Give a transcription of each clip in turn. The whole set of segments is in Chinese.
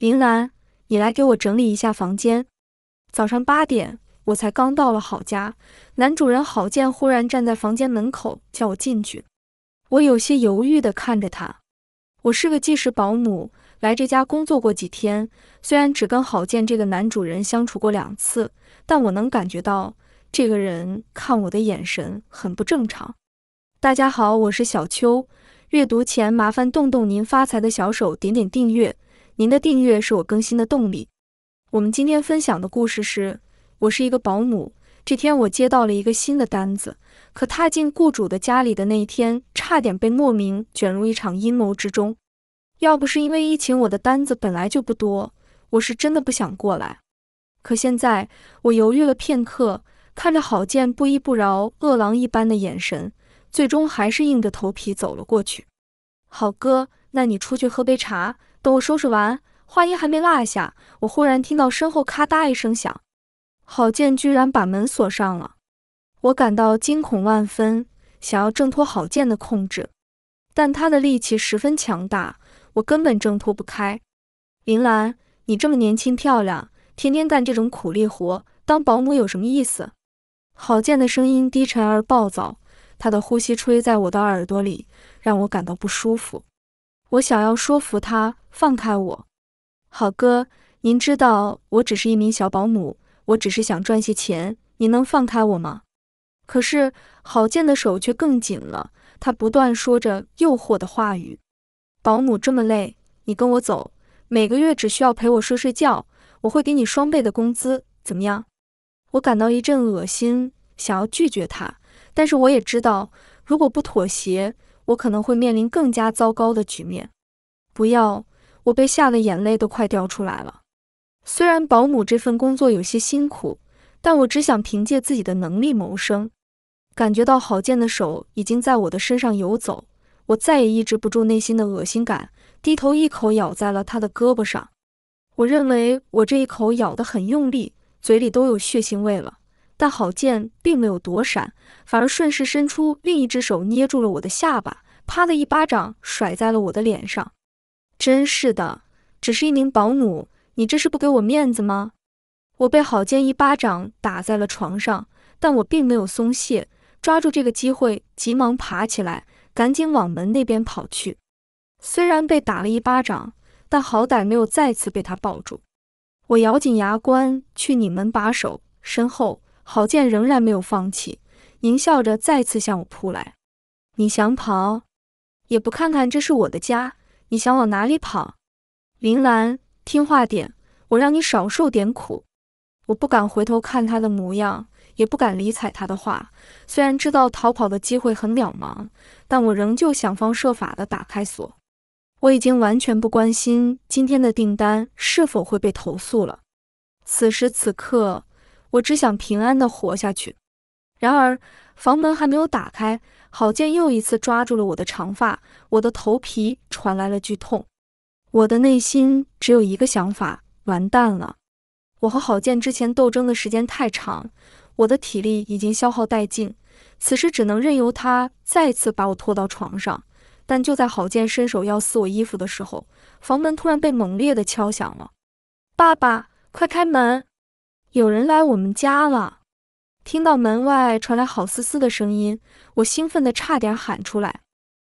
林兰，你来给我整理一下房间。早上八点，我才刚到了郝家，男主人郝建忽然站在房间门口叫我进去。我有些犹豫地看着他。我是个计时保姆，来这家工作过几天，虽然只跟郝建这个男主人相处过两次，但我能感觉到这个人看我的眼神很不正常。大家好，我是小秋。阅读前麻烦动动您发财的小手，点点订阅。您的订阅是我更新的动力。我们今天分享的故事是：我是一个保姆。这天我接到了一个新的单子，可踏进雇主的家里的那一天，差点被莫名卷入一场阴谋之中。要不是因为疫情，我的单子本来就不多，我是真的不想过来。可现在，我犹豫了片刻，看着郝建不依不饶、饿狼一般的眼神，最终还是硬着头皮走了过去。好哥，那你出去喝杯茶。等我收拾完，话音还没落下，我忽然听到身后咔嗒一声响，郝建居然把门锁上了。我感到惊恐万分，想要挣脱郝建的控制，但他的力气十分强大，我根本挣脱不开。林兰，你这么年轻漂亮，天天干这种苦力活，当保姆有什么意思？郝建的声音低沉而暴躁，他的呼吸吹在我的耳朵里，让我感到不舒服。我想要说服他放开我，好哥，您知道我只是一名小保姆，我只是想赚些钱，您能放开我吗？可是郝建的手却更紧了，他不断说着诱惑的话语。保姆这么累，你跟我走，每个月只需要陪我睡睡觉，我会给你双倍的工资，怎么样？我感到一阵恶心，想要拒绝他，但是我也知道，如果不妥协。我可能会面临更加糟糕的局面。不要！我被吓得眼泪都快掉出来了。虽然保姆这份工作有些辛苦，但我只想凭借自己的能力谋生。感觉到郝建的手已经在我的身上游走，我再也抑制不住内心的恶心感，低头一口咬在了他的胳膊上。我认为我这一口咬得很用力，嘴里都有血腥味了。但郝建并没有躲闪，反而顺势伸出另一只手捏住了我的下巴，啪的一巴掌甩在了我的脸上。真是的，只是一名保姆，你这是不给我面子吗？我被郝建一巴掌打在了床上，但我并没有松懈，抓住这个机会，急忙爬起来，赶紧往门那边跑去。虽然被打了一巴掌，但好歹没有再次被他抱住。我咬紧牙关去拧门把手，身后。郝建仍然没有放弃，狞笑着再次向我扑来。你想跑，也不看看这是我的家。你想往哪里跑？林兰，听话点，我让你少受点苦。我不敢回头看他的模样，也不敢理睬他的话。虽然知道逃跑的机会很渺茫，但我仍旧想方设法地打开锁。我已经完全不关心今天的订单是否会被投诉了。此时此刻。我只想平安的活下去。然而，房门还没有打开，郝建又一次抓住了我的长发，我的头皮传来了剧痛。我的内心只有一个想法：完蛋了！我和郝建之前斗争的时间太长，我的体力已经消耗殆尽，此时只能任由他再次把我拖到床上。但就在郝建伸手要撕我衣服的时候，房门突然被猛烈的敲响了：“爸爸，快开门！”有人来我们家了，听到门外传来郝思思的声音，我兴奋的差点喊出来。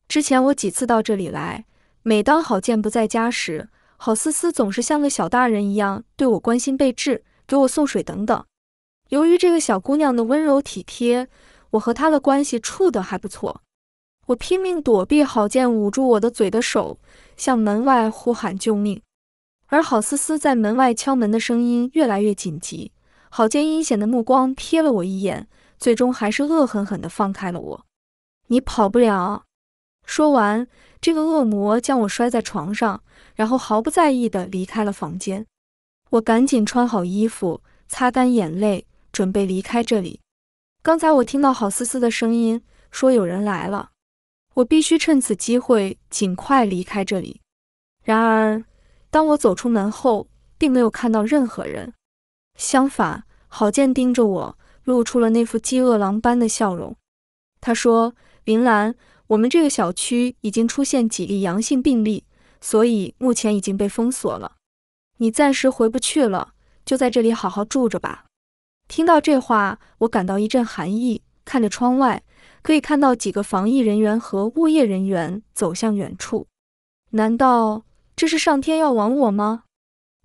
之前我几次到这里来，每当郝建不在家时，郝思思总是像个小大人一样对我关心备至，给我送水等等。由于这个小姑娘的温柔体贴，我和她的关系处得还不错。我拼命躲避郝建捂住我的嘴的手，向门外呼喊救命。而郝思思在门外敲门的声音越来越紧急，郝建阴险的目光瞥了我一眼，最终还是恶狠狠地放开了我。你跑不了！说完，这个恶魔将我摔在床上，然后毫不在意地离开了房间。我赶紧穿好衣服，擦干眼泪，准备离开这里。刚才我听到郝思思的声音说有人来了，我必须趁此机会尽快离开这里。然而。当我走出门后，并没有看到任何人，相反，郝建盯着我，露出了那副饥饿狼般的笑容。他说：“林兰，我们这个小区已经出现几例阳性病例，所以目前已经被封锁了。你暂时回不去了，就在这里好好住着吧。”听到这话，我感到一阵寒意，看着窗外，可以看到几个防疫人员和物业人员走向远处。难道？这是上天要亡我吗？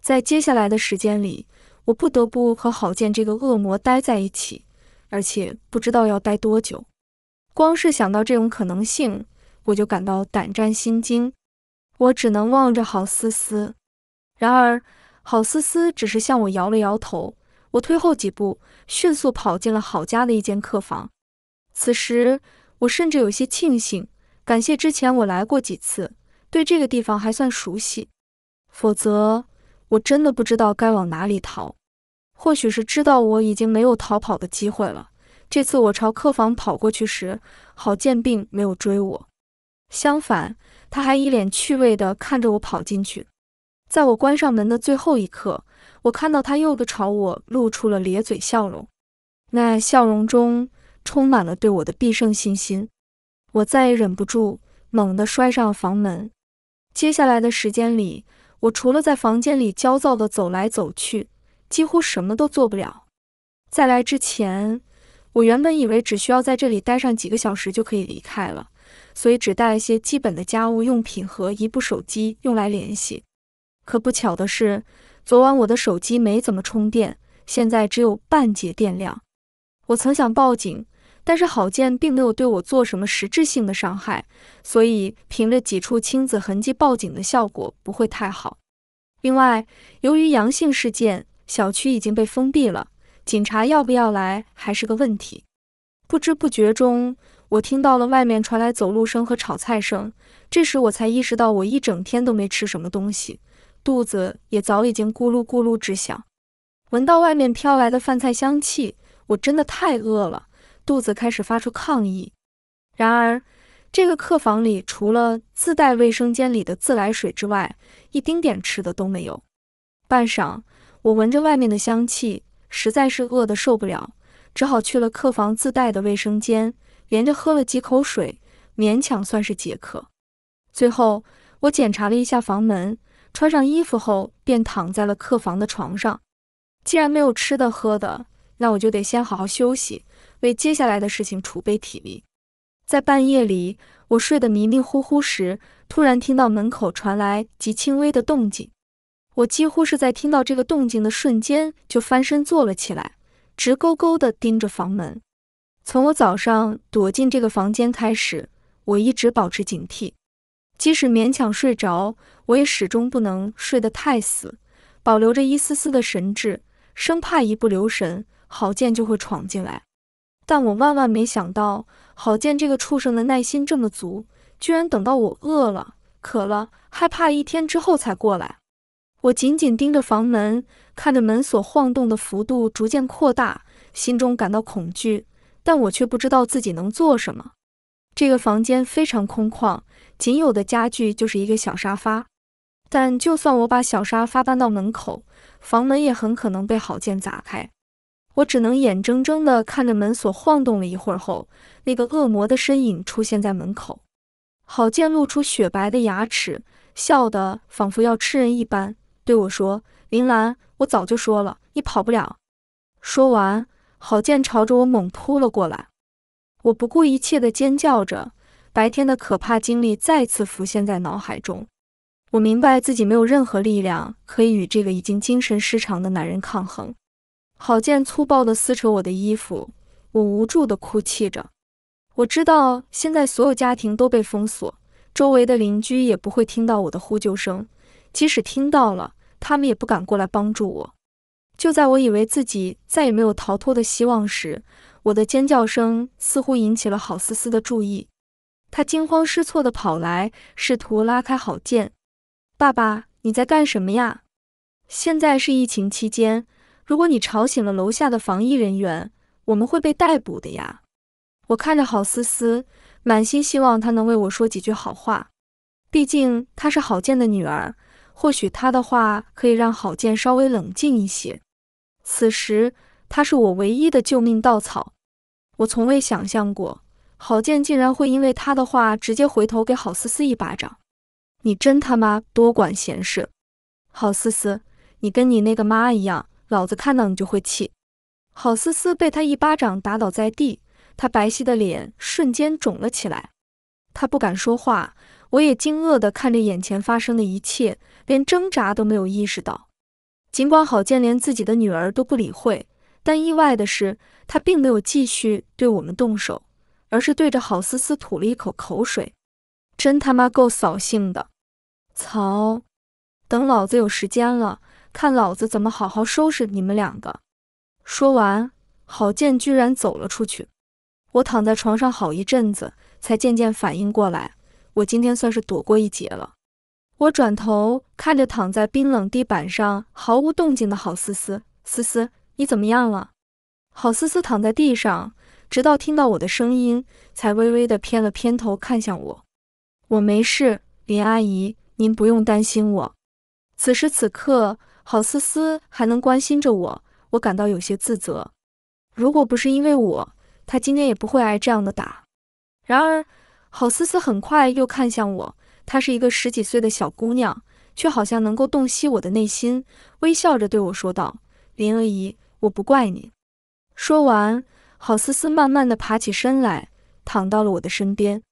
在接下来的时间里，我不得不和郝建这个恶魔待在一起，而且不知道要待多久。光是想到这种可能性，我就感到胆战心惊。我只能望着郝思思，然而郝思思只是向我摇了摇头。我退后几步，迅速跑进了郝家的一间客房。此时，我甚至有些庆幸，感谢之前我来过几次。对这个地方还算熟悉，否则我真的不知道该往哪里逃。或许是知道我已经没有逃跑的机会了，这次我朝客房跑过去时，郝建并没有追我，相反，他还一脸趣味地看着我跑进去。在我关上门的最后一刻，我看到他又的朝我露出了咧嘴笑容，那笑容中充满了对我的必胜信心。我再也忍不住，猛地摔上了房门。接下来的时间里，我除了在房间里焦躁地走来走去，几乎什么都做不了。在来之前，我原本以为只需要在这里待上几个小时就可以离开了，所以只带了些基本的家务用品和一部手机用来联系。可不巧的是，昨晚我的手机没怎么充电，现在只有半截电量。我曾想报警。但是郝建并没有对我做什么实质性的伤害，所以凭着几处青紫痕迹报警的效果不会太好。另外，由于阳性事件，小区已经被封闭了，警察要不要来还是个问题。不知不觉中，我听到了外面传来走路声和炒菜声，这时我才意识到我一整天都没吃什么东西，肚子也早已经咕噜咕噜直响。闻到外面飘来的饭菜香气，我真的太饿了。肚子开始发出抗议。然而，这个客房里除了自带卫生间里的自来水之外，一丁点吃的都没有。半晌，我闻着外面的香气，实在是饿得受不了，只好去了客房自带的卫生间，连着喝了几口水，勉强算是解渴。最后，我检查了一下房门，穿上衣服后便躺在了客房的床上。既然没有吃的喝的，那我就得先好好休息。为接下来的事情储备体力。在半夜里，我睡得迷迷糊糊时，突然听到门口传来极轻微的动静。我几乎是在听到这个动静的瞬间就翻身坐了起来，直勾勾地盯着房门。从我早上躲进这个房间开始，我一直保持警惕，即使勉强睡着，我也始终不能睡得太死，保留着一丝丝的神智，生怕一不留神，郝建就会闯进来。但我万万没想到，郝建这个畜生的耐心这么足，居然等到我饿了、渴了、害怕一天之后才过来。我紧紧盯着房门，看着门锁晃动的幅度逐渐扩大，心中感到恐惧，但我却不知道自己能做什么。这个房间非常空旷，仅有的家具就是一个小沙发。但就算我把小沙发搬到门口，房门也很可能被郝建砸开。我只能眼睁睁地看着门锁晃动了一会儿后，那个恶魔的身影出现在门口。郝建露出雪白的牙齿，笑得仿佛要吃人一般，对我说：“林兰，我早就说了，你跑不了。”说完，郝建朝着我猛扑了过来。我不顾一切地尖叫着，白天的可怕经历再次浮现在脑海中。我明白自己没有任何力量可以与这个已经精神失常的男人抗衡。郝建粗暴的撕扯我的衣服，我无助的哭泣着。我知道现在所有家庭都被封锁，周围的邻居也不会听到我的呼救声，即使听到了，他们也不敢过来帮助我。就在我以为自己再也没有逃脱的希望时，我的尖叫声似乎引起了郝思思的注意，她惊慌失措的跑来，试图拉开郝建。爸爸，你在干什么呀？现在是疫情期间。如果你吵醒了楼下的防疫人员，我们会被逮捕的呀！我看着郝思思，满心希望她能为我说几句好话，毕竟她是郝建的女儿，或许她的话可以让郝建稍微冷静一些。此时，她是我唯一的救命稻草。我从未想象过，郝建竟然会因为她的话直接回头给郝思思一巴掌！你真他妈多管闲事，郝思思，你跟你那个妈一样。老子看到你就会气，郝思思被他一巴掌打倒在地，他白皙的脸瞬间肿了起来，他不敢说话。我也惊愕的看着眼前发生的一切，连挣扎都没有意识到。尽管郝建连自己的女儿都不理会，但意外的是，他并没有继续对我们动手，而是对着郝思思吐了一口口水。真他妈够扫兴的！操！等老子有时间了。看老子怎么好好收拾你们两个！说完，郝建居然走了出去。我躺在床上好一阵子，才渐渐反应过来，我今天算是躲过一劫了。我转头看着躺在冰冷地板上毫无动静的郝思思，思思，你怎么样了？郝思思躺在地上，直到听到我的声音，才微微的偏了偏头看向我。我没事，林阿姨，您不用担心我。此时此刻。郝思思还能关心着我，我感到有些自责。如果不是因为我，她今天也不会挨这样的打。然而，郝思思很快又看向我，她是一个十几岁的小姑娘，却好像能够洞悉我的内心，微笑着对我说道：“林阿姨，我不怪你。”说完，郝思思慢慢的爬起身来，躺到了我的身边。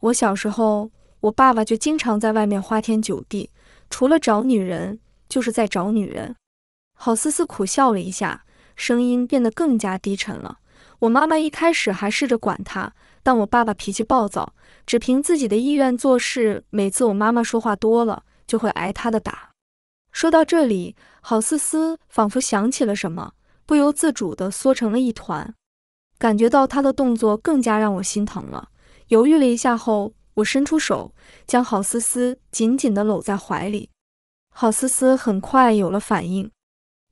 我小时候，我爸爸就经常在外面花天酒地，除了找女人。就是在找女人，郝思思苦笑了一下，声音变得更加低沉了。我妈妈一开始还试着管她，但我爸爸脾气暴躁，只凭自己的意愿做事。每次我妈妈说话多了，就会挨她的打。说到这里，郝思思仿佛想起了什么，不由自主地缩成了一团。感觉到她的动作更加让我心疼了，犹豫了一下后，我伸出手，将郝思思紧紧地搂在怀里。郝思思很快有了反应，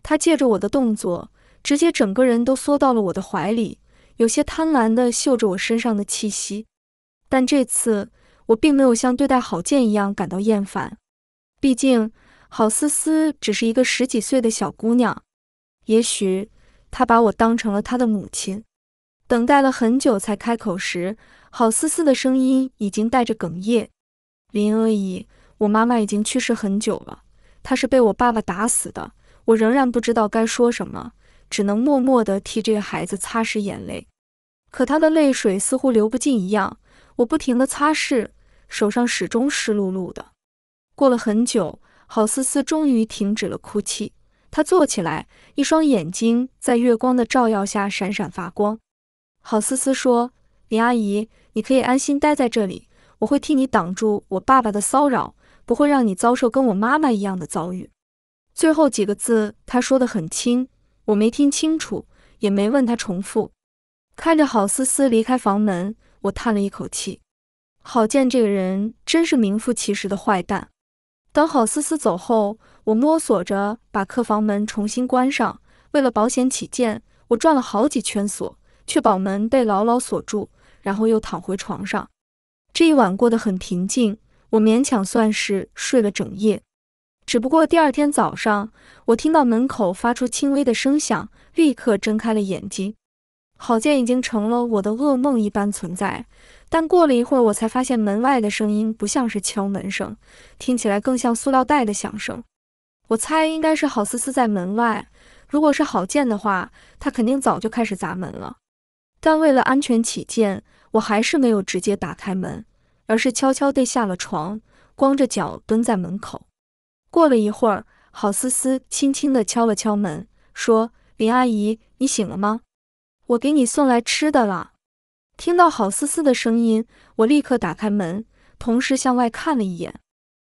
她借着我的动作，直接整个人都缩到了我的怀里，有些贪婪的嗅着我身上的气息。但这次我并没有像对待郝建一样感到厌烦，毕竟郝思思只是一个十几岁的小姑娘，也许她把我当成了她的母亲。等待了很久才开口时，郝思思的声音已经带着哽咽：“林阿姨，我妈妈已经去世很久了。”他是被我爸爸打死的，我仍然不知道该说什么，只能默默地替这个孩子擦拭眼泪。可他的泪水似乎流不尽一样，我不停地擦拭，手上始终湿漉漉的。过了很久，郝思思终于停止了哭泣，她坐起来，一双眼睛在月光的照耀下闪闪发光。郝思思说：“李阿姨，你可以安心待在这里，我会替你挡住我爸爸的骚扰。”不会让你遭受跟我妈妈一样的遭遇。最后几个字，他说得很轻，我没听清楚，也没问他重复。看着郝思思离开房门，我叹了一口气。郝建这个人真是名副其实的坏蛋。等郝思思走后，我摸索着把客房门重新关上，为了保险起见，我转了好几圈锁，确保门被牢牢锁住，然后又躺回床上。这一晚过得很平静。我勉强算是睡了整夜，只不过第二天早上，我听到门口发出轻微的声响，立刻睁开了眼睛。郝建已经成了我的噩梦一般存在，但过了一会儿，我才发现门外的声音不像是敲门声，听起来更像塑料袋的响声。我猜应该是郝思思在门外。如果是郝建的话，他肯定早就开始砸门了。但为了安全起见，我还是没有直接打开门。而是悄悄地下了床，光着脚蹲在门口。过了一会儿，郝思思轻轻地敲了敲门，说：“林阿姨，你醒了吗？我给你送来吃的了。”听到郝思思的声音，我立刻打开门，同时向外看了一眼。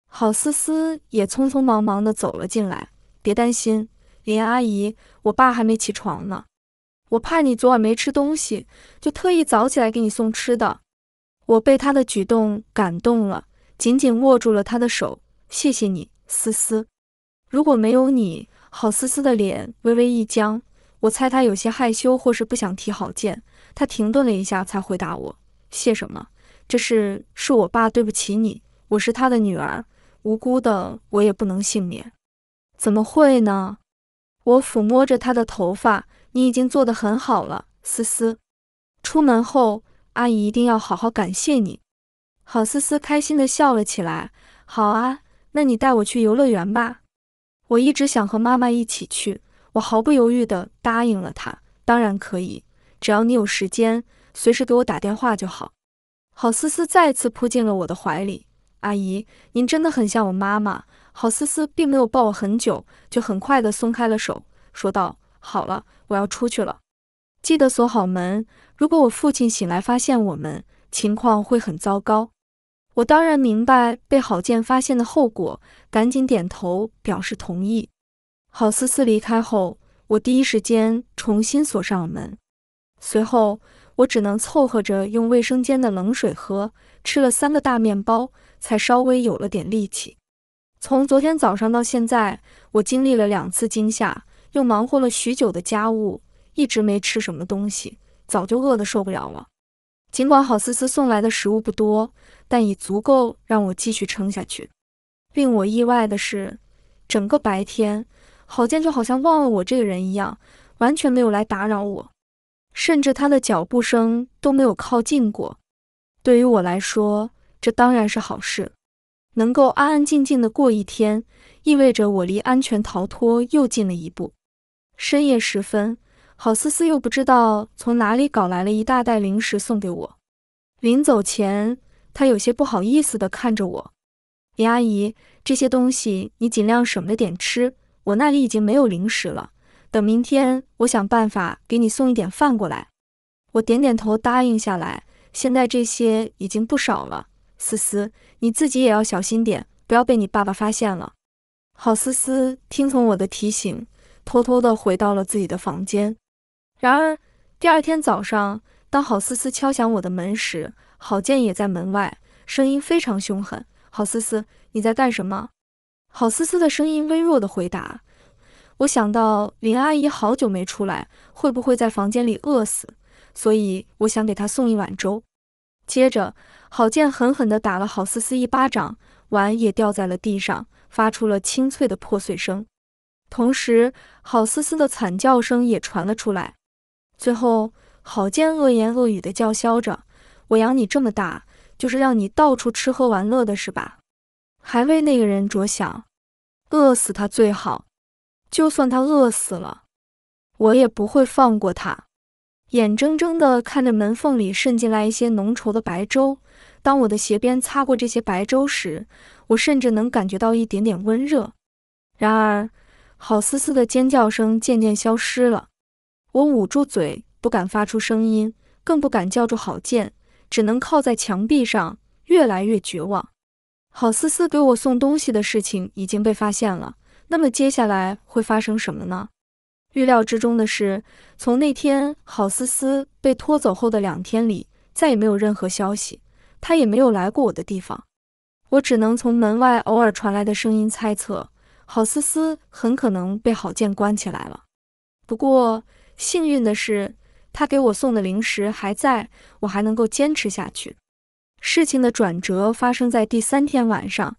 郝思思也匆匆忙忙地走了进来。别担心，林阿姨，我爸还没起床呢。我怕你昨晚没吃东西，就特意早起来给你送吃的。我被他的举动感动了，紧紧握住了他的手。谢谢你，思思。如果没有你，郝思思的脸微微一僵，我猜他有些害羞，或是不想提郝建。他停顿了一下，才回答我：“谢什么？这是是我爸对不起你，我是他的女儿，无辜的我也不能幸免。”怎么会呢？我抚摸着他的头发：“你已经做得很好了，思思。”出门后。阿姨一定要好好感谢你，郝思思开心的笑了起来。好啊，那你带我去游乐园吧，我一直想和妈妈一起去。我毫不犹豫的答应了她。当然可以，只要你有时间，随时给我打电话就好。郝思思再次扑进了我的怀里。阿姨，您真的很像我妈妈。郝思思并没有抱我很久，就很快的松开了手，说道：“好了，我要出去了。”记得锁好门。如果我父亲醒来发现我们，情况会很糟糕。我当然明白被郝建发现的后果，赶紧点头表示同意。郝思思离开后，我第一时间重新锁上了门。随后，我只能凑合着用卫生间的冷水喝，吃了三个大面包，才稍微有了点力气。从昨天早上到现在，我经历了两次惊吓，又忙活了许久的家务。一直没吃什么东西，早就饿得受不了了。尽管郝思思送来的食物不多，但已足够让我继续撑下去。令我意外的是，整个白天，郝建就好像忘了我这个人一样，完全没有来打扰我，甚至他的脚步声都没有靠近过。对于我来说，这当然是好事，能够安安静静的过一天，意味着我离安全逃脱又近了一步。深夜时分。郝思思又不知道从哪里搞来了一大袋零食送给我，临走前，她有些不好意思的看着我：“林阿姨，这些东西你尽量省着点吃，我那里已经没有零食了。等明天，我想办法给你送一点饭过来。”我点点头答应下来。现在这些已经不少了，思思，你自己也要小心点，不要被你爸爸发现了。郝思思听从我的提醒，偷偷的回到了自己的房间。然而，第二天早上，当郝思思敲响我的门时，郝建也在门外，声音非常凶狠。郝思思，你在干什么？郝思思的声音微弱的回答：“我想到林阿姨好久没出来，会不会在房间里饿死，所以我想给她送一碗粥。”接着，郝建狠狠地打了郝思思一巴掌，碗也掉在了地上，发出了清脆的破碎声，同时郝思思的惨叫声也传了出来。最后，郝建恶言恶语的叫嚣着：“我养你这么大，就是让你到处吃喝玩乐的，是吧？还为那个人着想，饿死他最好。就算他饿死了，我也不会放过他。”眼睁睁地看着门缝里渗进来一些浓稠的白粥，当我的鞋边擦过这些白粥时，我甚至能感觉到一点点温热。然而，郝思思的尖叫声渐渐消失了。我捂住嘴，不敢发出声音，更不敢叫住郝建，只能靠在墙壁上，越来越绝望。郝思思给我送东西的事情已经被发现了，那么接下来会发生什么呢？预料之中的事，从那天郝思思被拖走后的两天里，再也没有任何消息，她也没有来过我的地方。我只能从门外偶尔传来的声音猜测，郝思思很可能被郝建关起来了。不过。幸运的是，他给我送的零食还在，我还能够坚持下去。事情的转折发生在第三天晚上，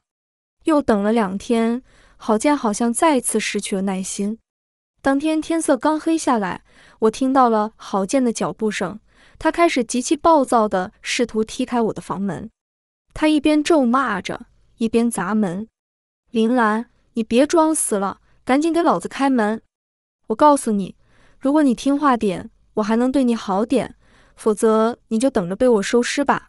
又等了两天，郝建好像再次失去了耐心。当天天色刚黑下来，我听到了郝建的脚步声，他开始极其暴躁的试图踢开我的房门，他一边咒骂着，一边砸门：“林兰，你别装死了，赶紧给老子开门！我告诉你。”如果你听话点，我还能对你好点；否则，你就等着被我收尸吧。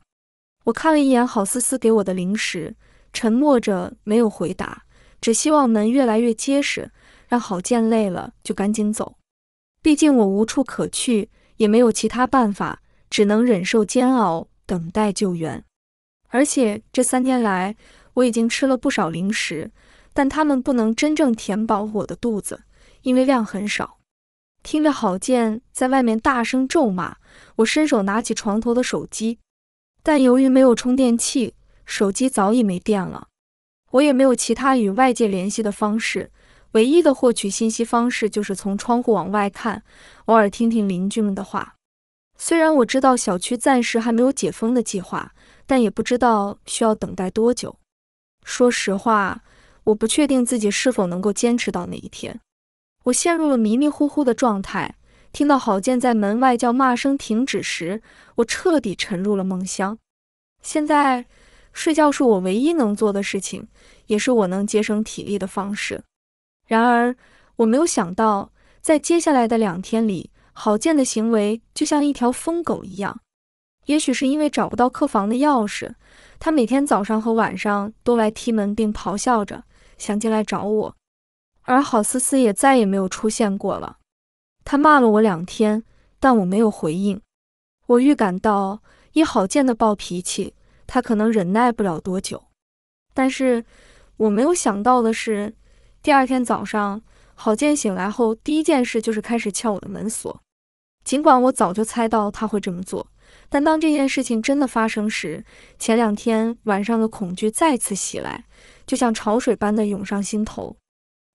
我看了一眼郝思思给我的零食，沉默着没有回答，只希望门越来越结实，让郝建累了就赶紧走。毕竟我无处可去，也没有其他办法，只能忍受煎熬，等待救援。而且这三天来，我已经吃了不少零食，但他们不能真正填饱我的肚子，因为量很少。听着郝建在外面大声咒骂，我伸手拿起床头的手机，但由于没有充电器，手机早已没电了。我也没有其他与外界联系的方式，唯一的获取信息方式就是从窗户往外看，偶尔听听邻居们的话。虽然我知道小区暂时还没有解封的计划，但也不知道需要等待多久。说实话，我不确定自己是否能够坚持到那一天。我陷入了迷迷糊糊的状态，听到郝建在门外叫骂声停止时，我彻底沉入了梦乡。现在睡觉是我唯一能做的事情，也是我能节省体力的方式。然而，我没有想到，在接下来的两天里，郝建的行为就像一条疯狗一样。也许是因为找不到客房的钥匙，他每天早上和晚上都来踢门，并咆哮着想进来找我。而郝思思也再也没有出现过了。他骂了我两天，但我没有回应。我预感到，以郝建的暴脾气，他可能忍耐不了多久。但是我没有想到的是，第二天早上，郝建醒来后，第一件事就是开始撬我的门锁。尽管我早就猜到他会这么做，但当这件事情真的发生时，前两天晚上的恐惧再次袭来，就像潮水般的涌上心头。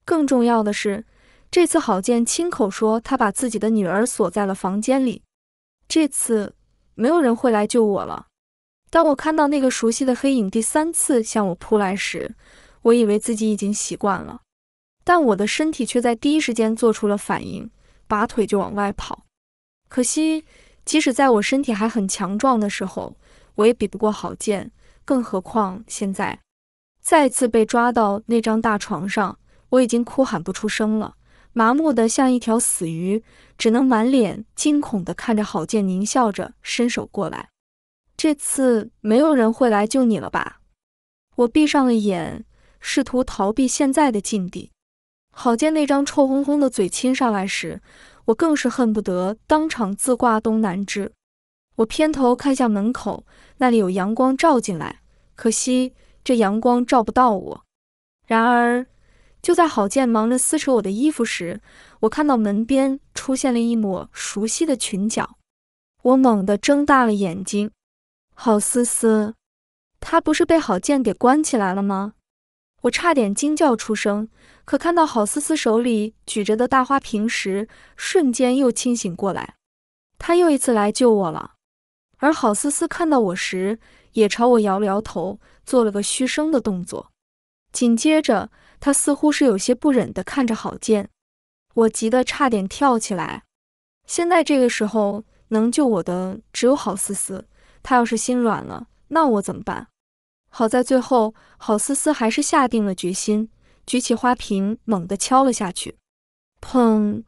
更重要的是，这次郝建亲口说，他把自己的女儿锁在了房间里。这次没有人会来救我了。当我看到那个熟悉的黑影第三次向我扑来时，我以为自己已经习惯了，但我的身体却在第一时间做出了反应，拔腿就往外跑。可惜，即使在我身体还很强壮的时候，我也比不过郝建，更何况现在再次被抓到那张大床上。我已经哭喊不出声了，麻木的像一条死鱼，只能满脸惊恐的看着郝建狞笑着伸手过来。这次没有人会来救你了吧？我闭上了眼，试图逃避现在的境地。郝建那张臭烘烘的嘴亲上来时，我更是恨不得当场自挂东南枝。我偏头看向门口，那里有阳光照进来，可惜这阳光照不到我。然而。就在郝建忙着撕扯我的衣服时，我看到门边出现了一抹熟悉的裙角，我猛地睁大了眼睛。郝思思，她不是被郝建给关起来了吗？我差点惊叫出声，可看到郝思思手里举着的大花瓶时，瞬间又清醒过来。她又一次来救我了。而郝思思看到我时，也朝我摇了摇头，做了个嘘声的动作，紧接着。他似乎是有些不忍地看着郝建，我急得差点跳起来。现在这个时候能救我的只有郝思思，他要是心软了，那我怎么办？好在最后郝思思还是下定了决心，举起花瓶猛地敲了下去，砰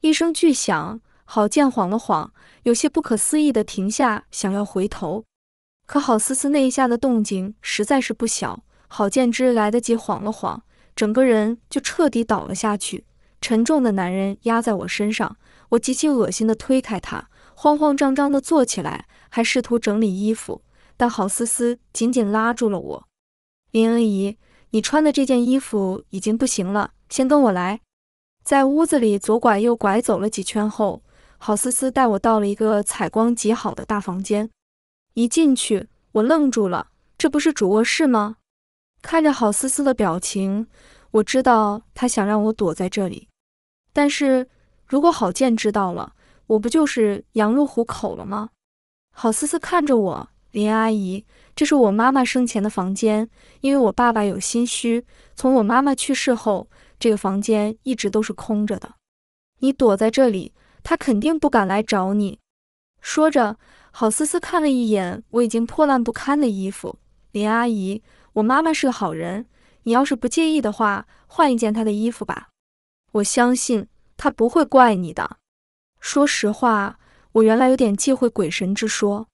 一声巨响，郝建晃了晃，有些不可思议地停下，想要回头，可郝思思那一下的动静实在是不小，郝建之来得及晃了晃。整个人就彻底倒了下去，沉重的男人压在我身上，我极其恶心地推开他，慌慌张张地坐起来，还试图整理衣服，但郝思思紧紧拉住了我。林恩姨，你穿的这件衣服已经不行了，先跟我来。在屋子里左拐右拐走了几圈后，郝思思带我到了一个采光极好的大房间。一进去，我愣住了，这不是主卧室吗？看着郝思思的表情，我知道她想让我躲在这里。但是如果郝建知道了，我不就是羊入虎口了吗？郝思思看着我，林阿姨，这是我妈妈生前的房间，因为我爸爸有心虚，从我妈妈去世后，这个房间一直都是空着的。你躲在这里，他肯定不敢来找你。说着，郝思思看了一眼我已经破烂不堪的衣服，林阿姨。我妈妈是个好人，你要是不介意的话，换一件她的衣服吧。我相信她不会怪你的。说实话，我原来有点忌讳鬼神之说，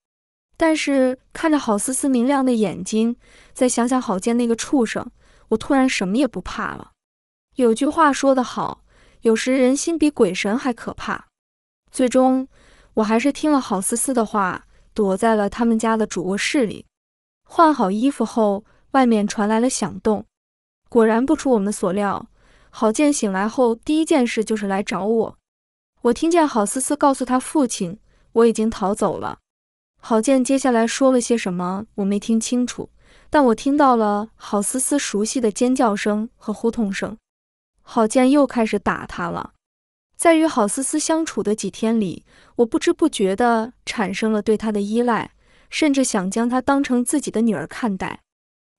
但是看着郝思思明亮的眼睛，再想想郝建那个畜生，我突然什么也不怕了。有句话说得好，有时人心比鬼神还可怕。最终，我还是听了郝思思的话，躲在了他们家的主卧室里。换好衣服后。外面传来了响动，果然不出我们所料，郝建醒来后第一件事就是来找我。我听见郝思思告诉他父亲我已经逃走了。郝建接下来说了些什么我没听清楚，但我听到了郝思思熟悉的尖叫声和呼痛声。郝建又开始打他了。在与郝思思相处的几天里，我不知不觉的产生了对他的依赖，甚至想将他当成自己的女儿看待。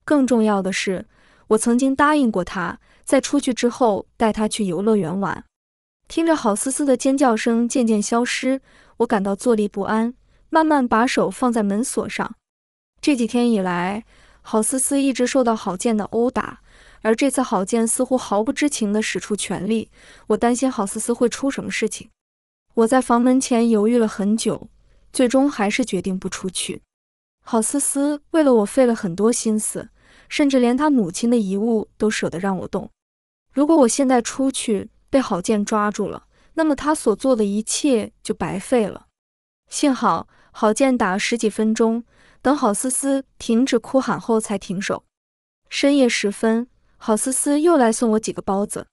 更重要的是，我曾经答应过他，在出去之后带他去游乐园玩。听着郝思思的尖叫声渐渐消失，我感到坐立不安，慢慢把手放在门锁上。这几天以来，郝思思一直受到郝建的殴打，而这次郝建似乎毫不知情的使出全力，我担心郝思思会出什么事情。我在房门前犹豫了很久，最终还是决定不出去。郝思思为了我费了很多心思。甚至连他母亲的遗物都舍得让我动。如果我现在出去被郝建抓住了，那么他所做的一切就白费了。幸好郝建打了十几分钟，等郝思思停止哭喊后才停手。深夜时分，郝思思又来送我几个包子。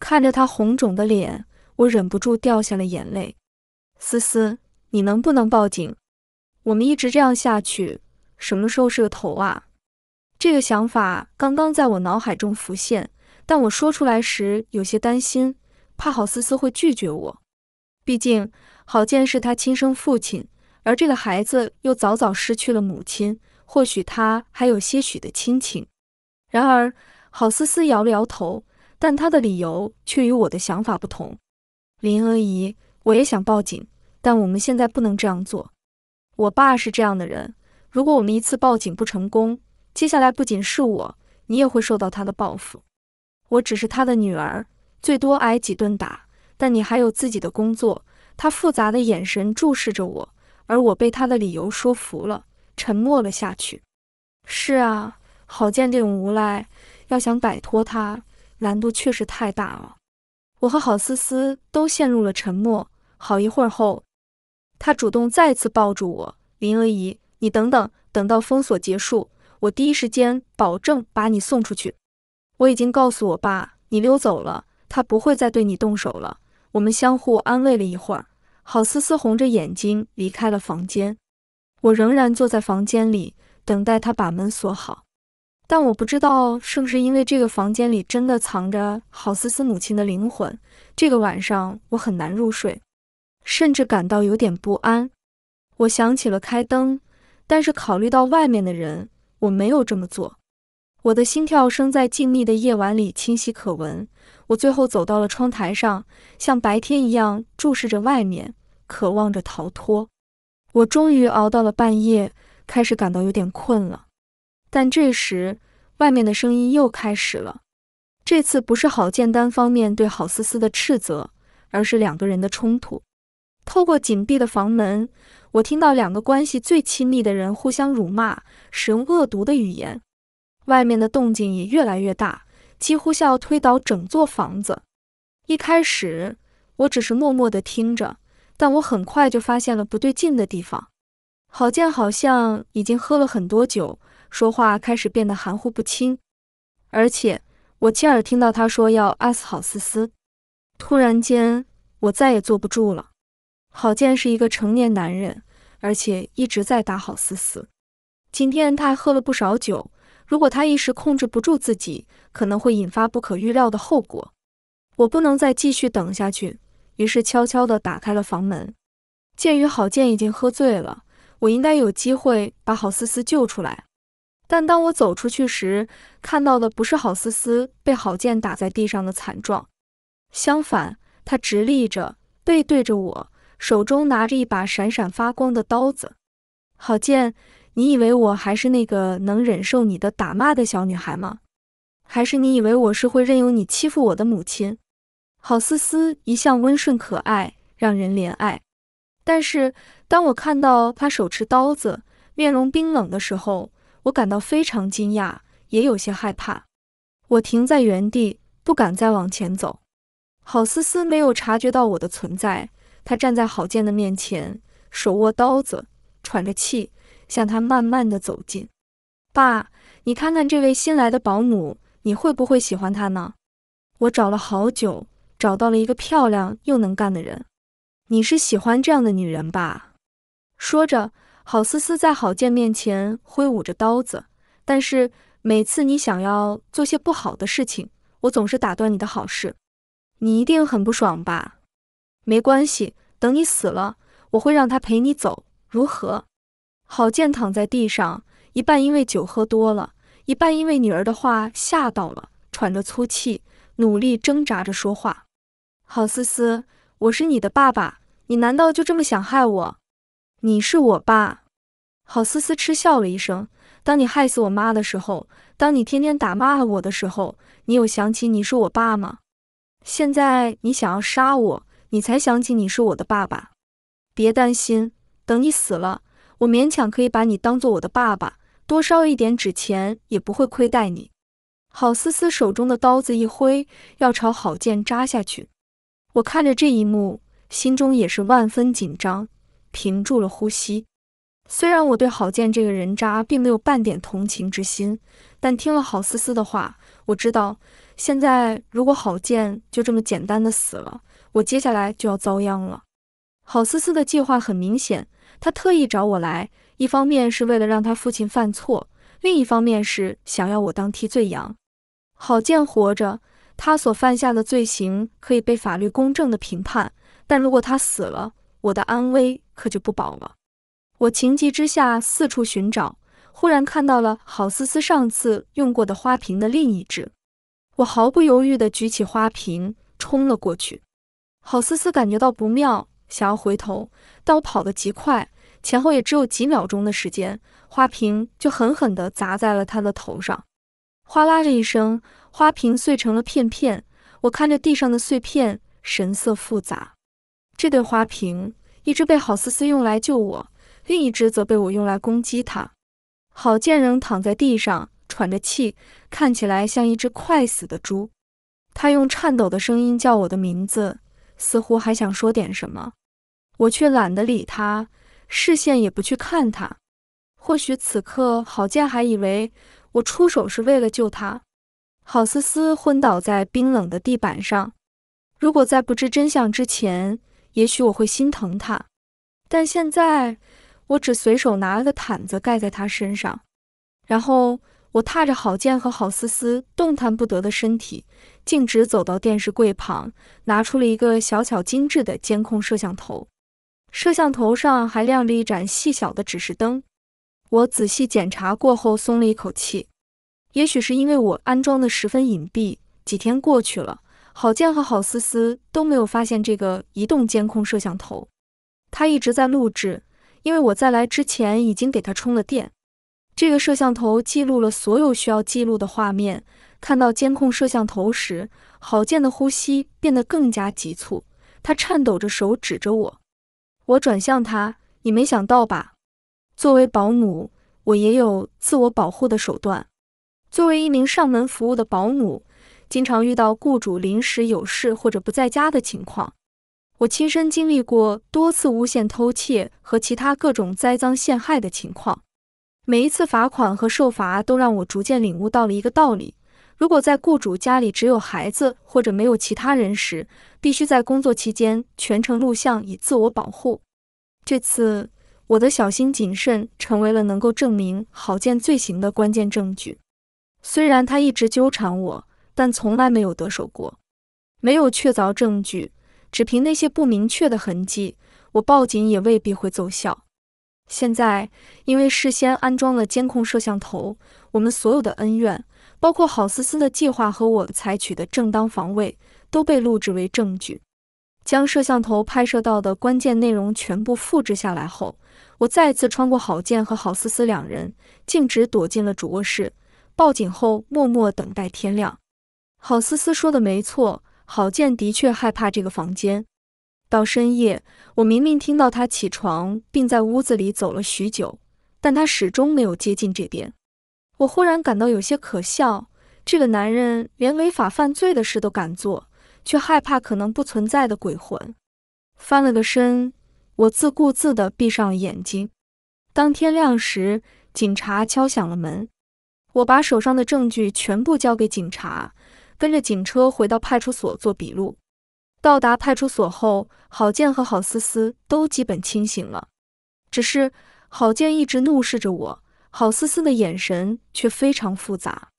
看着她红肿的脸，我忍不住掉下了眼泪。思思，你能不能报警？我们一直这样下去，什么时候是个头啊？这个想法刚刚在我脑海中浮现，但我说出来时有些担心，怕郝思思会拒绝我。毕竟郝建是他亲生父亲，而这个孩子又早早失去了母亲，或许他还有些许的亲情。然而郝思思摇了摇头，但他的理由却与我的想法不同。林阿姨，我也想报警，但我们现在不能这样做。我爸是这样的人，如果我们一次报警不成功，接下来不仅是我，你也会受到他的报复。我只是他的女儿，最多挨几顿打，但你还有自己的工作。他复杂的眼神注视着我，而我被他的理由说服了，沉默了下去。是啊，郝建这种无赖，要想摆脱他，难度确实太大了。我和郝思思都陷入了沉默。好一会儿后，他主动再次抱住我。林阿姨，你等等，等到封锁结束。我第一时间保证把你送出去。我已经告诉我爸你溜走了，他不会再对你动手了。我们相互安慰了一会儿，郝思思红着眼睛离开了房间。我仍然坐在房间里等待他把门锁好，但我不知道是不是因为这个房间里真的藏着郝思思母亲的灵魂，这个晚上我很难入睡，甚至感到有点不安。我想起了开灯，但是考虑到外面的人。我没有这么做。我的心跳声在静谧的夜晚里清晰可闻。我最后走到了窗台上，像白天一样注视着外面，渴望着逃脱。我终于熬到了半夜，开始感到有点困了。但这时，外面的声音又开始了。这次不是郝建单方面对郝思思的斥责，而是两个人的冲突。透过紧闭的房门，我听到两个关系最亲密的人互相辱骂，使用恶毒的语言。外面的动静也越来越大，几乎像要推倒整座房子。一开始我只是默默地听着，但我很快就发现了不对劲的地方。郝建好像已经喝了很多酒，说话开始变得含糊不清，而且我亲耳听到他说要 S 好思思。突然间，我再也坐不住了。郝建是一个成年男人，而且一直在打郝思思。今天他还喝了不少酒，如果他一时控制不住自己，可能会引发不可预料的后果。我不能再继续等下去，于是悄悄地打开了房门。鉴于郝建已经喝醉了，我应该有机会把郝思思救出来。但当我走出去时，看到的不是郝思思被郝建打在地上的惨状，相反，他直立着，背对着我。手中拿着一把闪闪发光的刀子，郝建，你以为我还是那个能忍受你的打骂的小女孩吗？还是你以为我是会任由你欺负我的母亲？郝思思一向温顺可爱，让人怜爱。但是当我看到她手持刀子，面容冰冷的时候，我感到非常惊讶，也有些害怕。我停在原地，不敢再往前走。郝思思没有察觉到我的存在。他站在郝建的面前，手握刀子，喘着气，向他慢慢的走近。爸，你看看这位新来的保姆，你会不会喜欢她呢？我找了好久，找到了一个漂亮又能干的人。你是喜欢这样的女人吧？说着，郝思思在郝建面前挥舞着刀子。但是每次你想要做些不好的事情，我总是打断你的好事。你一定很不爽吧？没关系，等你死了，我会让他陪你走，如何？郝建躺在地上，一半因为酒喝多了，一半因为女儿的话吓到了，喘着粗气，努力挣扎着说话。郝思思，我是你的爸爸，你难道就这么想害我？你是我爸。郝思思嗤笑了一声。当你害死我妈的时候，当你天天打骂我的时候，你有想起你是我爸吗？现在你想要杀我？你才想起你是我的爸爸，别担心，等你死了，我勉强可以把你当做我的爸爸，多烧一点纸钱也不会亏待你。郝思思手中的刀子一挥，要朝郝建扎下去。我看着这一幕，心中也是万分紧张，屏住了呼吸。虽然我对郝建这个人渣并没有半点同情之心，但听了郝思思的话，我知道现在如果郝建就这么简单的死了。我接下来就要遭殃了。郝思思的计划很明显，她特意找我来，一方面是为了让她父亲犯错，另一方面是想要我当替罪羊。郝建活着，他所犯下的罪行可以被法律公正的评判；但如果他死了，我的安危可就不保了。我情急之下四处寻找，忽然看到了郝思思上次用过的花瓶的另一只。我毫不犹豫地举起花瓶，冲了过去。郝思思感觉到不妙，想要回头，但我跑得极快，前后也只有几秒钟的时间，花瓶就狠狠地砸在了他的头上，哗啦的一声，花瓶碎成了片片。我看着地上的碎片，神色复杂。这对花瓶，一只被郝思思用来救我，另一只则被我用来攻击他。郝建仍躺在地上喘着气，看起来像一只快死的猪。他用颤抖的声音叫我的名字。似乎还想说点什么，我却懒得理他，视线也不去看他。或许此刻郝建还以为我出手是为了救他。郝思思昏倒在冰冷的地板上，如果在不知真相之前，也许我会心疼他，但现在我只随手拿了个毯子盖在他身上，然后。我踏着郝建和郝思思动弹不得的身体，径直走到电视柜旁，拿出了一个小巧精致的监控摄像头。摄像头上还亮着一盏细小的指示灯。我仔细检查过后，松了一口气。也许是因为我安装的十分隐蔽，几天过去了，郝建和郝思思都没有发现这个移动监控摄像头。他一直在录制，因为我在来之前已经给它充了电。这个摄像头记录了所有需要记录的画面。看到监控摄像头时，郝建的呼吸变得更加急促，他颤抖着手指着我。我转向他：“你没想到吧？作为保姆，我也有自我保护的手段。作为一名上门服务的保姆，经常遇到雇主临时有事或者不在家的情况。我亲身经历过多次诬陷、偷窃和其他各种栽赃陷害的情况。”每一次罚款和受罚都让我逐渐领悟到了一个道理：如果在雇主家里只有孩子或者没有其他人时，必须在工作期间全程录像以自我保护。这次我的小心谨慎成为了能够证明郝建罪行的关键证据。虽然他一直纠缠我，但从来没有得手过。没有确凿证据，只凭那些不明确的痕迹，我报警也未必会奏效。现在，因为事先安装了监控摄像头，我们所有的恩怨，包括郝思思的计划和我采取的正当防卫，都被录制为证据。将摄像头拍摄到的关键内容全部复制下来后，我再次穿过郝建和郝思思两人，径直躲进了主卧室。报警后，默默等待天亮。郝思思说的没错，郝建的确害怕这个房间。到深夜，我明明听到他起床，并在屋子里走了许久，但他始终没有接近这边。我忽然感到有些可笑，这个男人连违法犯罪的事都敢做，却害怕可能不存在的鬼魂。翻了个身，我自顾自地闭上了眼睛。当天亮时，警察敲响了门。我把手上的证据全部交给警察，跟着警车回到派出所做笔录。到达派出所后，郝建和郝思思都基本清醒了，只是郝建一直怒视着我，郝思思的眼神却非常复杂。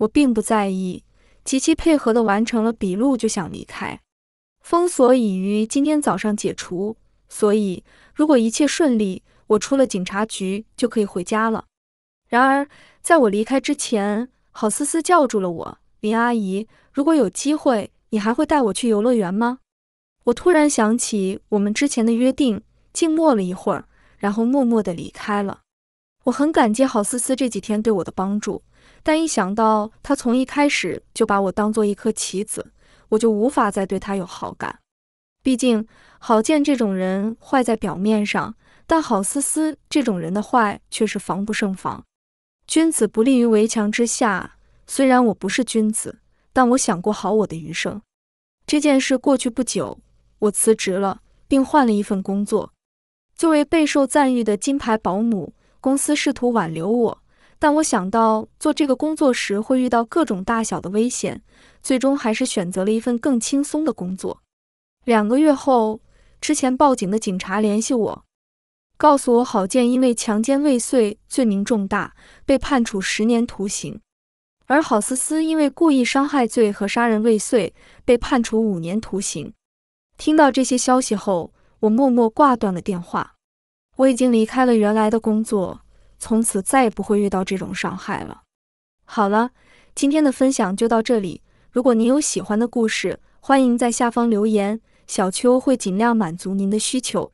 我并不在意，极其配合的完成了笔录，就想离开。封锁已于今天早上解除，所以如果一切顺利，我出了警察局就可以回家了。然而，在我离开之前，郝思思叫住了我：“林阿姨，如果有机会。”你还会带我去游乐园吗？我突然想起我们之前的约定，静默了一会儿，然后默默地离开了。我很感激郝思思这几天对我的帮助，但一想到他从一开始就把我当做一颗棋子，我就无法再对他有好感。毕竟郝建这种人坏在表面上，但郝思思这种人的坏却是防不胜防。君子不立于围墙之下，虽然我不是君子。但我想过好我的余生。这件事过去不久，我辞职了，并换了一份工作。作为备受赞誉的金牌保姆，公司试图挽留我，但我想到做这个工作时会遇到各种大小的危险，最终还是选择了一份更轻松的工作。两个月后，之前报警的警察联系我，告诉我郝建因为强奸未遂罪名重大，被判处十年徒刑。而郝思思因为故意伤害罪和杀人未遂，被判处五年徒刑。听到这些消息后，我默默挂断了电话。我已经离开了原来的工作，从此再也不会遇到这种伤害了。好了，今天的分享就到这里。如果您有喜欢的故事，欢迎在下方留言，小秋会尽量满足您的需求。